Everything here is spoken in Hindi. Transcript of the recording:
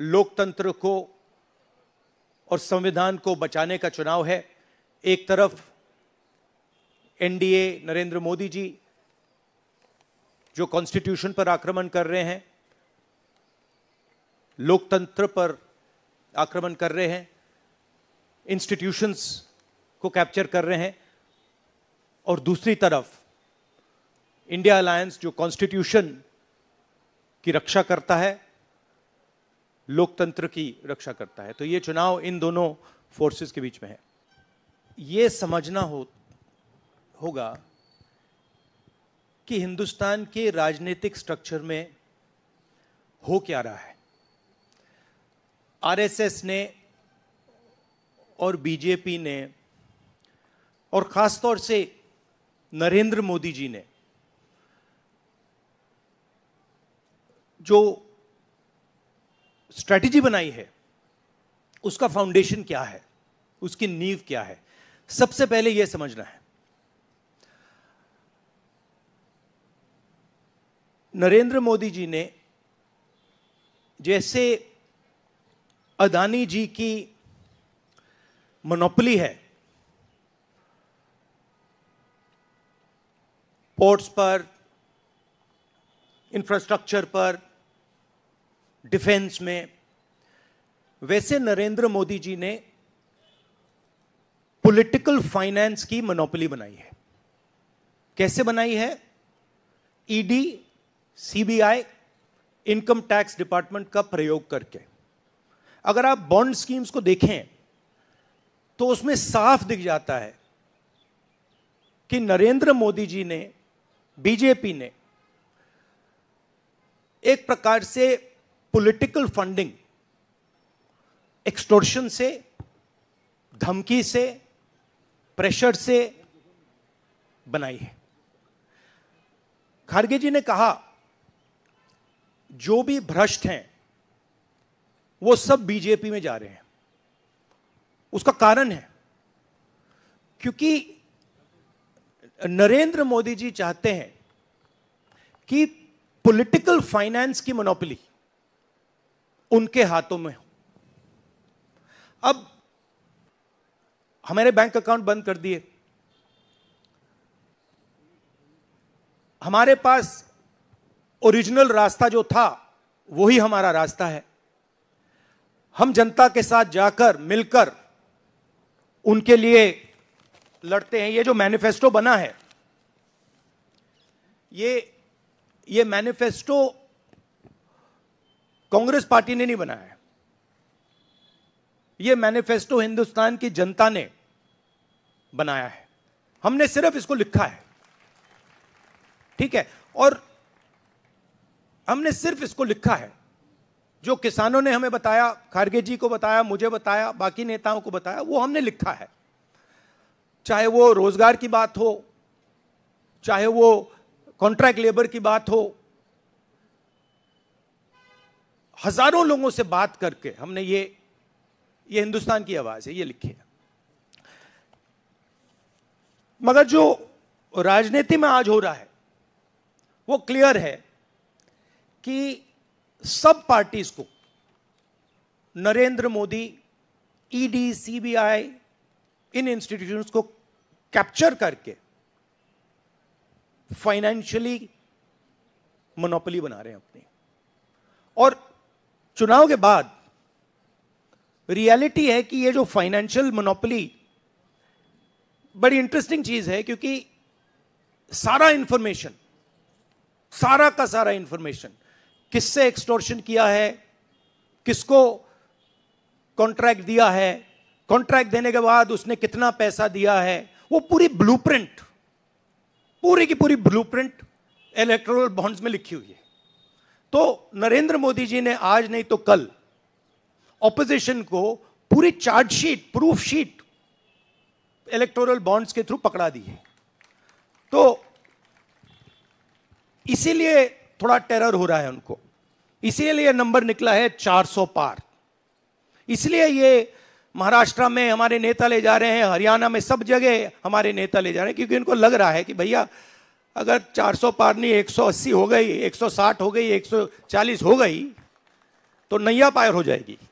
लोकतंत्र को और संविधान को बचाने का चुनाव है एक तरफ एनडीए नरेंद्र मोदी जी जो कॉन्स्टिट्यूशन पर आक्रमण कर रहे हैं लोकतंत्र पर आक्रमण कर रहे हैं इंस्टीट्यूशंस को कैप्चर कर रहे हैं और दूसरी तरफ इंडिया अलायंस जो कॉन्स्टिट्यूशन की रक्षा करता है लोकतंत्र की रक्षा करता है तो ये चुनाव इन दोनों फोर्सेस के बीच में है ये समझना हो होगा कि हिंदुस्तान के राजनीतिक स्ट्रक्चर में हो क्या रहा है आरएसएस ने और बीजेपी ने और ख़ासतौर से नरेंद्र मोदी जी ने जो स्ट्रैटेजी बनाई है उसका फाउंडेशन क्या है उसकी नींव क्या है सबसे पहले यह समझना है नरेंद्र मोदी जी ने जैसे अदानी जी की मोनोपली है पोर्ट्स पर इंफ्रास्ट्रक्चर पर डिफेंस में वैसे नरेंद्र मोदी जी ने पॉलिटिकल फाइनेंस की मनोपली बनाई है कैसे बनाई है ED CBI income tax department का प्रयोग करके अगर आप बॉन्ड स्कीम्स को देखें तो उसमें साफ दिख जाता है कि नरेंद्र मोदी जी ने बीजेपी ने एक प्रकार से पॉलिटिकल फंडिंग एक्सटोर्शन से धमकी से प्रेशर से बनाई है खारगे जी ने कहा जो भी भ्रष्ट हैं वो सब बीजेपी में जा रहे हैं उसका कारण है क्योंकि नरेंद्र मोदी जी चाहते हैं कि पॉलिटिकल फाइनेंस की मोनोपली उनके हाथों में हो अब हमारे बैंक अकाउंट बंद कर दिए हमारे पास ओरिजिनल रास्ता जो था वही हमारा रास्ता है हम जनता के साथ जाकर मिलकर उनके लिए लड़ते हैं ये जो मैनिफेस्टो बना है ये ये मैनिफेस्टो कांग्रेस पार्टी ने नहीं बनाया है ये मैनिफेस्टो हिंदुस्तान की जनता ने बनाया है हमने सिर्फ इसको लिखा है ठीक है और हमने सिर्फ इसको लिखा है जो किसानों ने हमें बताया खारगे जी को बताया मुझे बताया बाकी नेताओं को बताया वो हमने लिखा है चाहे वो रोजगार की बात हो चाहे वो कॉन्ट्रैक्ट लेबर की बात हो हजारों लोगों से बात करके हमने ये ये हिंदुस्तान की आवाज़ है ये है मगर जो राजनीति में आज हो रहा है वो क्लियर है कि सब पार्टीज को Narendra Modi ED e CBI इन इंस्टीट्यूशंस को कैप्चर करके फाइनेंशियली मोनोपली बना रहे हैं अपनी और चुनाव के बाद रियलिटी है कि ये जो फाइनेंशियल मोनोपली बड़ी इंटरेस्टिंग चीज है क्योंकि सारा इंफॉर्मेशन सारा का सारा इंफॉर्मेशन किससे एक्सटोर्शन किया है किसको कॉन्ट्रैक्ट दिया है कॉन्ट्रैक्ट देने के बाद उसने कितना पैसा दिया है वो पूरी ब्लूप्रिंट पूरी की पूरी ब्लूप्रिंट इलेक्ट्रोल बॉन्ड्स में लिखी हुई है तो नरेंद्र मोदी जी ने आज नहीं तो कल ऑपोजिशन को पूरी charge sheet proof sheet electoral bonds के थ्रू पकड़ा दी है तो इसीलिए थोड़ा टेरर हो रहा है उनको इसीलिए नंबर निकला है 400 पार इसलिए ये महाराष्ट्र में हमारे नेता ले जा रहे हैं हरियाणा में सब जगह हमारे नेता ले जा रहे हैं क्योंकि इनको लग रहा है कि भैया अगर 400 पार नहीं 180 हो गई 160 हो गई 140 हो गई तो नैया पायर हो जाएगी